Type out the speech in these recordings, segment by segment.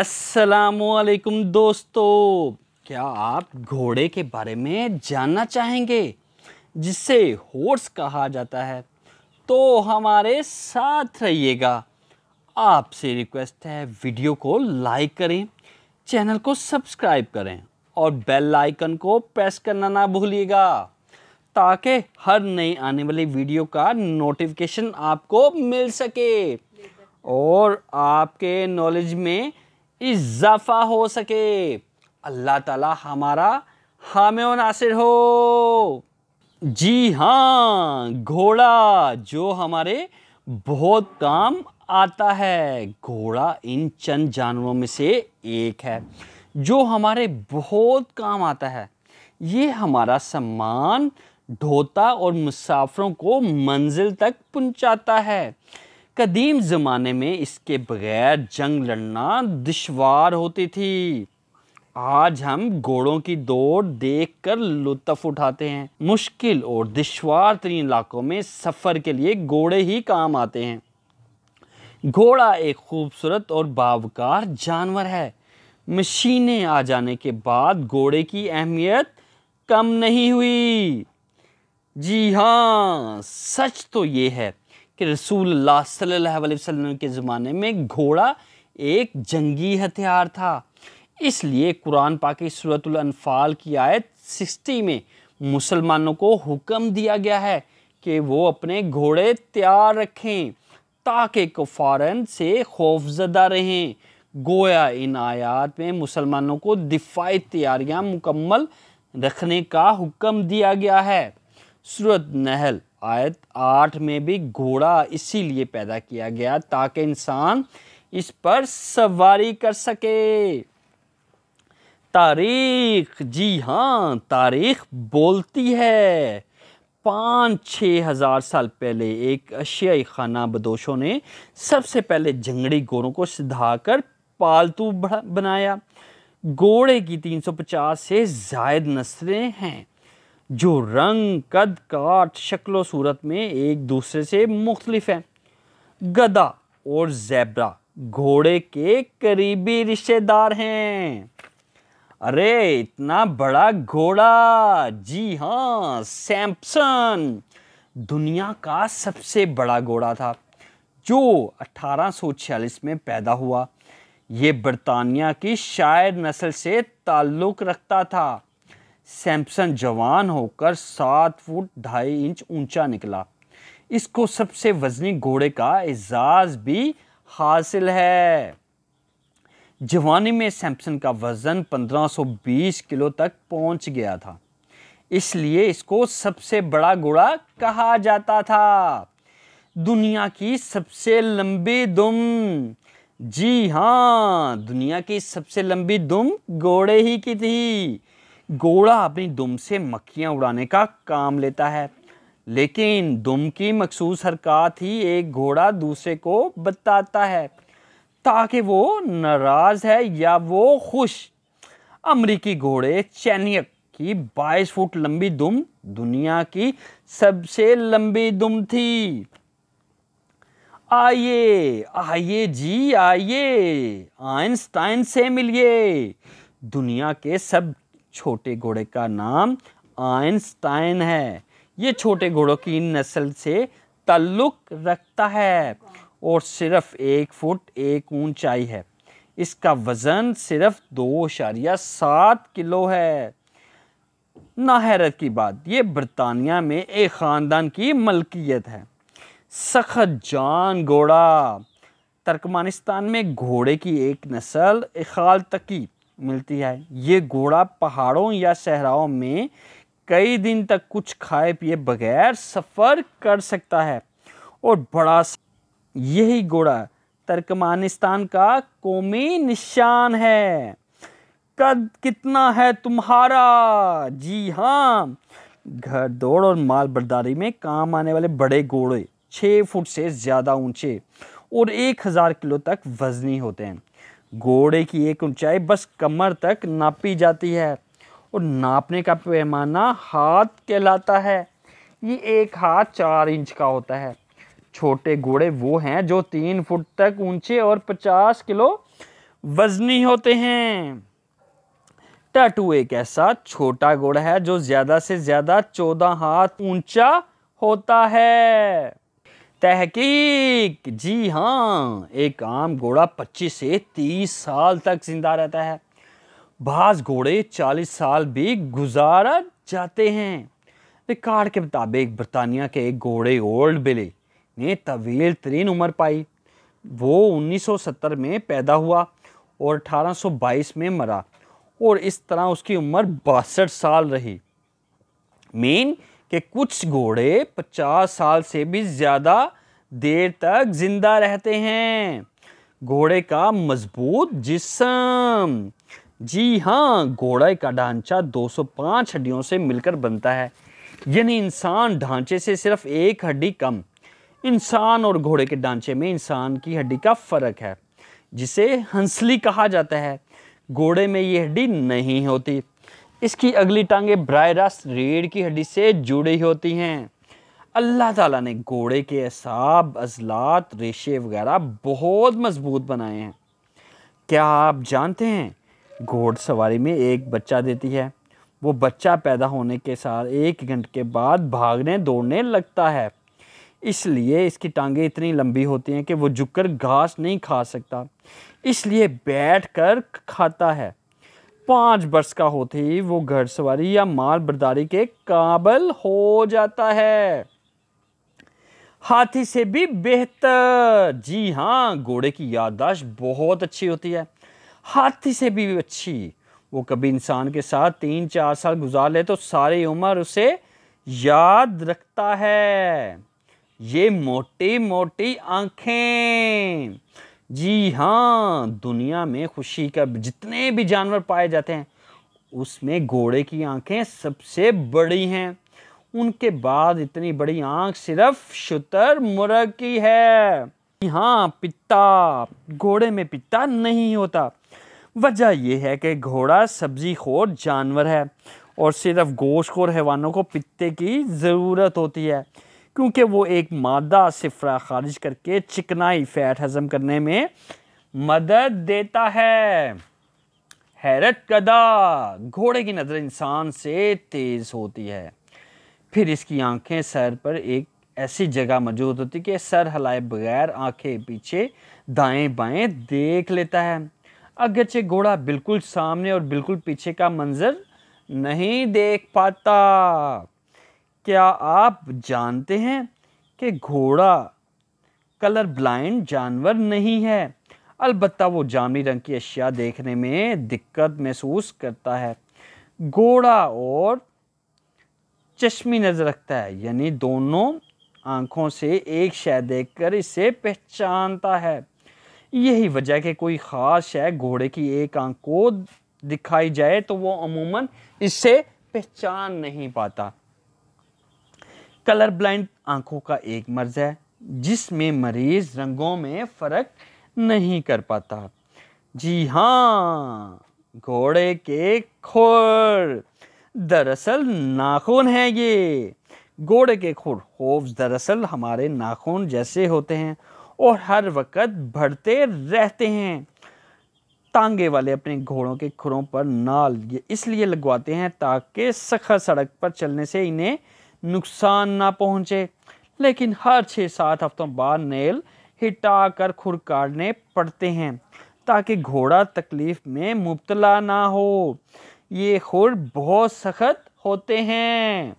असलकुम दोस्तों क्या आप घोड़े के बारे में जानना चाहेंगे जिसे हॉर्स कहा जाता है तो हमारे साथ रहिएगा आपसे रिक्वेस्ट है वीडियो को लाइक करें चैनल को सब्सक्राइब करें और बेल आइकन को प्रेस करना ना भूलिएगा ताकि हर नई आने वाली वीडियो का नोटिफिकेशन आपको मिल सके और आपके नॉलेज में इजाफा हो सके अल्लाह ताला हमारा हाम नासिर हो जी हाँ घोड़ा जो हमारे बहुत काम आता है घोड़ा इन चंद जानवरों में से एक है जो हमारे बहुत काम आता है ये हमारा सम्मान ढोता और मुसाफरों को मंजिल तक पहुँचाता है कदीम ज़माने में इसके बगैर जंग लड़ना दुशवार होती थी आज हम घोड़ों की दौड़ देख कर लुत्फ़ उठाते हैं मुश्किल और दुशवार तरीन इलाकों में सफ़र के लिए घोड़े ही काम आते हैं घोड़ा एक खूबसूरत और बावकार जानवर है मशीनें आ जाने के बाद घोड़े की अहमियत कम नहीं हुई जी हाँ सच तो ये है कि रसूल सल्लल्लाहु वसल्लम के ज़माने में घोड़ा एक जंगी हथियार था इसलिए कुरान पाकि सूरतुल्फाल की आयत सिक्सटी में मुसलमानों को हुक्म दिया गया है कि वो अपने घोड़े तैयार रखें ताकि कुफारन से खौफजदा रहें गोया इन आयात में मुसलमानों को दिफाई तैयारियां मुकम्मल रखने का हुक्म दिया गया है सूरत नहल आयत आठ में भी घोड़ा इसीलिए पैदा किया गया ताकि इंसान इस पर सवारी कर सके तारीख जी हाँ तारीख बोलती है पाँच छः हज़ार साल पहले एक अशियाई खाना बदोशों ने सबसे पहले जंगड़ी घोड़ों को सिधा कर पालतू बनाया घोड़े की 350 से जायद नस्लें हैं जो रंग कद काट शक्ल सूरत में एक दूसरे से मुख्तलिफ हैं गदा और जैबरा घोड़े के करीबी रिश्तेदार हैं अरे इतना बड़ा घोड़ा जी हाँ सैमसन दुनिया का सबसे बड़ा घोड़ा था जो 1846 में पैदा हुआ ये बरतानिया की शायर नस्ल से ताल्लुक़ रखता था सैमसन जवान होकर सात फुट ढाई इंच ऊंचा निकला इसको सबसे वजनी घोड़े का एजाज़ भी हासिल है जवानी में सैमसन का वज़न 1520 किलो तक पहुंच गया था इसलिए इसको सबसे बड़ा घोड़ा कहा जाता था दुनिया की सबसे लंबी दुम जी हाँ दुनिया की सबसे लंबी दुम घोड़े ही की थी घोड़ा अपनी दुम से मक्खियाँ उड़ाने का काम लेता है लेकिन दुम की मखसूस हरकत ही एक घोड़ा दूसरे को बताता है ताकि वो नाराज़ है या वो खुश अमरीकी घोड़े चैनियक की 22 फुट लंबी दुम दुनिया की सबसे लंबी दुम थी आइए आइए जी आइए आइंस्टाइन से मिलिए दुनिया के सब छोटे घोड़े का नाम आइंस्टाइन है ये छोटे घोड़ों की नस्ल से ताल्लुक रखता है और सिर्फ एक फुट एक ऊंचाई है इसका वज़न सिर्फ दो इशारिया सात किलो है नाहरत की बात ये बरतानिया में एक ख़ानदान की मलकियत है सख्त जान घोड़ा तर्कमानिस्तान में घोड़े की एक नस्ल इखाल तकी मिलती है ये घोड़ा पहाड़ों या सहराओं में कई दिन तक कुछ खाए पिए बगैर सफ़र कर सकता है और बड़ा यही घोड़ा तर्कमानिस्तान का कौमी निशान है कद कितना है तुम्हारा जी हाँ घर दौड़ और माल बर्दारी में काम आने वाले बड़े घोड़े छः फुट से ज़्यादा ऊंचे और एक हज़ार किलो तक वजनी होते हैं घोड़े की एक ऊंचाई बस कमर तक नापी जाती है और नापने का पैमाना हाथ कहलाता है ये एक हाथ चार इंच का होता है छोटे घोड़े वो हैं जो तीन फुट तक ऊंचे और पचास किलो वजनी होते हैं टाटू एक ऐसा छोटा घोड़ा है जो ज़्यादा से ज़्यादा चौदह हाथ ऊंचा होता है तहकीक जी हाँ एक आम घोड़ा पच्चीस से तीस साल तक जिंदा रहता है बाज घोड़े चालीस साल भी गुजारा जाते हैं रिकॉर्ड के मुताबिक बरतानिया के एक घोड़े ओल्ड बिले ने तवील तरीन उम्र पाई वो 1970 में पैदा हुआ और 1822 में मरा और इस तरह उसकी उम्र बासठ साल रही मेन कि कुछ घोड़े पचास साल से भी ज़्यादा देर तक जिंदा रहते हैं घोड़े का मजबूत जिसम जी हाँ घोड़े का ढांचा 205 हड्डियों से मिलकर बनता है यानी इंसान ढांचे से सिर्फ एक हड्डी कम इंसान और घोड़े के ढांचे में इंसान की हड्डी का फ़र्क है जिसे हंसली कहा जाता है घोड़े में ये हड्डी नहीं होती इसकी अगली टांगे ब्राह रास्त रीढ़ की हड्डी से जुड़ी होती हैं अल्लाह ताला ने घोड़े के असाब अजलात रेशे वगैरह बहुत मजबूत बनाए हैं क्या आप जानते हैं घोड़ सवारी में एक बच्चा देती है वो बच्चा पैदा होने के साथ एक घंटे के बाद भागने दौड़ने लगता है इसलिए इसकी टांगें इतनी लंबी होती हैं कि वो झुककर घास नहीं खा सकता इसलिए बैठकर खाता है पाँच वर्ष का होते ही वो घड़सवारी या माल बर्दारी के काबल हो जाता है हाथी से भी बेहतर जी हाँ घोड़े की याददाश्त बहुत अच्छी होती है हाथी से भी अच्छी वो कभी इंसान के साथ तीन चार साल गुजार ले तो सारी उम्र उसे याद रखता है ये मोटी मोटी आँखें जी हाँ दुनिया में खुशी का जितने भी जानवर पाए जाते हैं उसमें घोड़े की आंखें सबसे बड़ी हैं उनके बाद इतनी बड़ी आंख सिर्फ शुतर मुर्ग की है हाँ पिता घोड़े में पिता नहीं होता वजह यह है कि घोड़ा सब्जी खोर जानवर है और सिर्फ गोश्त खोर हैवानों को पित्ते की ज़रूरत होती है क्योंकि वो एक मादा सिफरा खारिज करके चिकनाई फ़ैट हज़म करने में मदद देता है हैरत कदा घोड़े की नज़र इंसान से तेज़ होती है फिर इसकी आंखें सर पर एक ऐसी जगह मौजूद होती कि सर हलाए बगैर आंखें पीछे दाएं बाएं देख लेता है अगरचे घोड़ा बिल्कुल सामने और बिल्कुल पीछे का मंज़र नहीं देख पाता क्या आप जानते हैं कि घोड़ा कलर ब्लाइंड जानवर नहीं है अलबत् वो जामनी रंग की अशिया देखने में दिक्कत महसूस करता है घोड़ा और चश्मी नज़र रखता है यानी दोनों आँखों से एक शय देखकर इसे पहचानता है यही वजह कि कोई ख़ास शय घोड़े की एक आँख को दिखाई जाए तो वो अमूमन इससे पहचान नहीं पाता कलर ब्लाइंड आँखों का एक मर्ज है जिसमें मरीज रंगों में फ़र्क नहीं कर पाता जी हाँ घोड़े के खोर दरअसल नाखून है ये घोड़े के खुर होव्स दरअसल हमारे नाखून जैसे होते हैं और हर वक्त बढ़ते रहते हैं तांगे वाले अपने घोड़ों के खुरों पर नाल इसलिए लगवाते हैं ताकि सखा सड़क पर चलने से इन्हें नुकसान ना पहुंचे लेकिन हर छः सात हफ्तों बाद नेल हिटा कर खुर काटने पड़ते हैं ताकि घोड़ा तकलीफ़ में मुबतला ना हो ये खुर बहुत सख्त होते हैं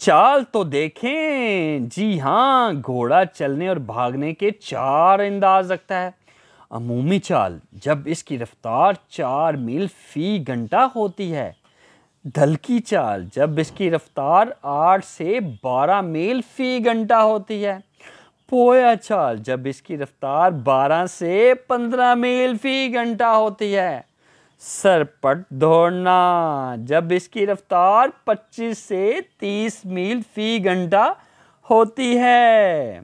चाल तो देखें जी हाँ घोड़ा चलने और भागने के चार अंदाज रखता है अमूमी चाल जब इसकी रफ्तार चार मील फ़ी घंटा होती है दल की चाल जब इसकी रफ्तार आठ से बारह मील फी घंटा होती है पोया चाल जब इसकी रफ्तार बारह से पंद्रह मील फी घंटा होती है सरपट दौड़ना जब इसकी रफ्तार पच्चीस से तीस मील फी घंटा होती है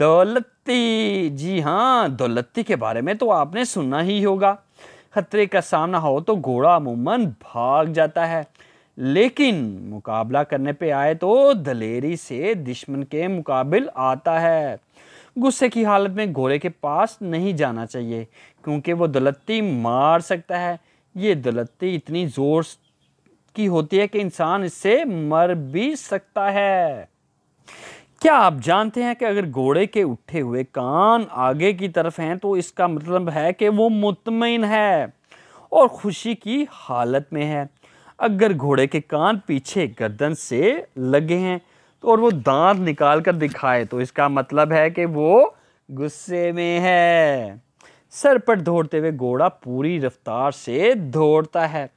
दौलती जी हाँ दौलती के बारे में तो आपने सुना ही होगा खतरे का सामना हो तो घोड़ा अमूमन भाग जाता है लेकिन मुकाबला करने पे आए तो दलेरी से दुश्मन के मुकाबिल आता है गुस्से की हालत में घोड़े के पास नहीं जाना चाहिए क्योंकि वो दलत्ती मार सकता है ये दलत्ती इतनी ज़ोर की होती है कि इंसान इससे मर भी सकता है क्या आप जानते हैं कि अगर घोड़े के उठे हुए कान आगे की तरफ हैं तो इसका मतलब है कि वो मुतमिन है और खुशी की हालत में है अगर घोड़े के कान पीछे गर्दन से लगे हैं तो और वो दांत निकाल कर दिखाए तो इसका मतलब है कि वो गुस्से में है सर पर दौड़ते हुए घोड़ा पूरी रफ्तार से दौड़ता है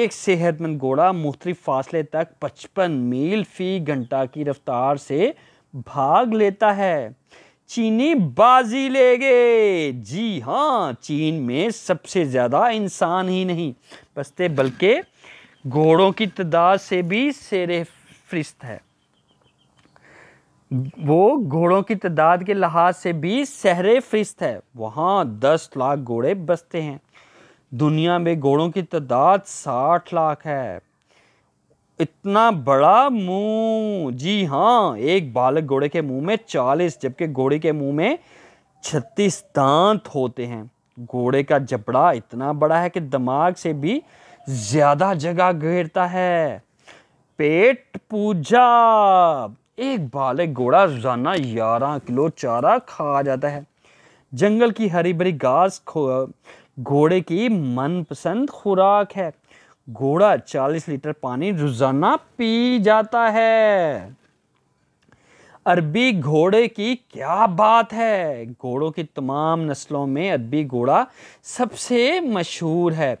एक सेहतमंद घोड़ा मुख्तलिफ फासले तक पचपन मील फी घंटा की रफ्तार से भाग लेता है चीनी बाजी ले गए जी हाँ चीन में सबसे ज़्यादा इंसान ही नहीं बसते बल्कि घोड़ों की तादाद से भी शेर फरिस्त है वो घोड़ों की तादाद के लिहाज से भी सहर फरिस्त है वहाँ दस लाख घोड़े बसते हैं दुनिया में घोड़ों की तादाद साठ लाख है इतना बड़ा मुंह जी हाँ एक बालक घोड़े के मुंह में चालीस जबकि घोड़े के मुंह में छत्तीस दांत होते हैं घोड़े का जबड़ा इतना बड़ा है कि दिमाग से भी ज़्यादा जगह घेरता है पेट पूजा एक बालक घोड़ा रोजाना ग्यारह किलो चारा खा जाता है जंगल की हरी भरी घास घोड़े की मनपसंद खुराक है घोड़ा 40 लीटर पानी रोजाना पी जाता है अरबी घोड़े की क्या बात है घोड़ों की तमाम नस्लों में अरबी घोड़ा सबसे मशहूर है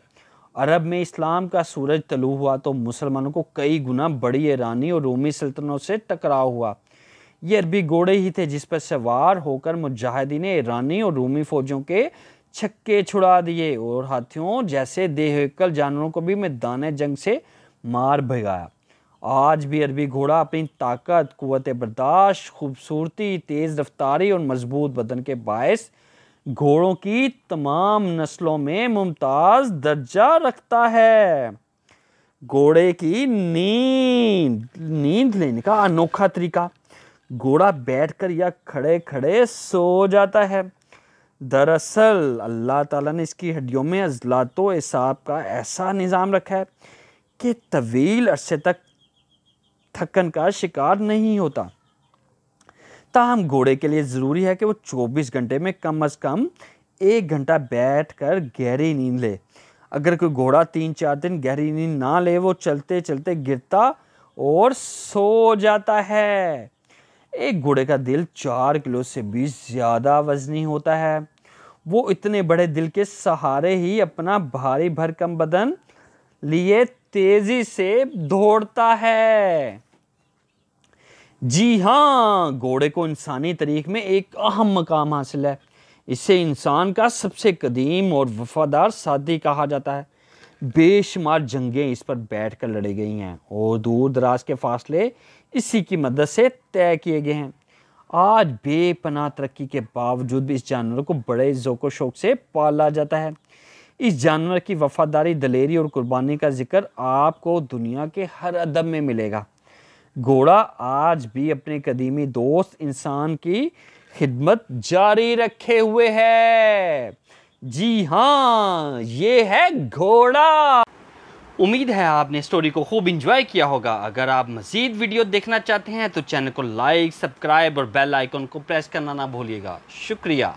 अरब में इस्लाम का सूरज तलू हुआ तो मुसलमानों को कई गुना बड़ी ईरानी और रोमी सल्तनतों से टकराव हुआ ये अरबी घोड़े ही थे जिस पर सवार होकर मुजाहिदीन ईरानी और रोमी फौजों के छक्के छुड़ा दिए और हाथियों जैसे देहकल जानवरों को भी मैदान जंग से मार भगाया आज भी अरबी घोड़ा अपनी ताकत कुत बर्दाश्त खूबसूरती तेज़ रफ्तारी और मजबूत बदन के बायस घोड़ों की तमाम नस्लों में मुमताज़ दर्जा रखता है घोड़े की नींद नींद लेने का अनोखा तरीका घोड़ा बैठकर या खड़े खड़े सो जाता है दरअसल अल्लाह ताला ने इसकी हड्डियों में तो इसाब का ऐसा निज़ाम रखा है कि तवील अरसे तक थकन का शिकार नहीं होता ताहम घोड़े के लिए ज़रूरी है कि वो 24 घंटे में कम अज़ कम एक घंटा बैठ कर गहरी नींद ले अगर कोई घोड़ा तीन चार दिन गहरी नींद ना ले वो चलते चलते गिरता और सो जाता है एक घोड़े का दिल चार किलो से भी ज़्यादा वजनी होता है वो इतने बड़े दिल के सहारे ही अपना भारी भरकम बदन लिए तेजी से दौड़ता है जी हाँ घोड़े को इंसानी तरीक में एक अहम मकाम हासिल है इसे इंसान का सबसे कदीम और वफादार साथी कहा जाता है बेशुमार जंगें इस पर बैठ कर लड़ी गई हैं और दूर दराज के फासले इसी की मदद से तय किए गए हैं आज बेपनाह तरक्की के बावजूद भी इस जानवर को बड़े ज़ोको शौक से पाला जाता है इस जानवर की वफादारी दलेरी और कुर्बानी का जिक्र आपको दुनिया के हर अदब में मिलेगा घोड़ा आज भी अपने कदीमी दोस्त इंसान की खिदमत जारी रखे हुए है जी हाँ ये है घोड़ा उम्मीद है आपने स्टोरी को खूब इंजॉय किया होगा अगर आप मज़ीद वीडियो देखना चाहते हैं तो चैनल को लाइक सब्सक्राइब और बेल आइकन को प्रेस करना ना भूलिएगा शुक्रिया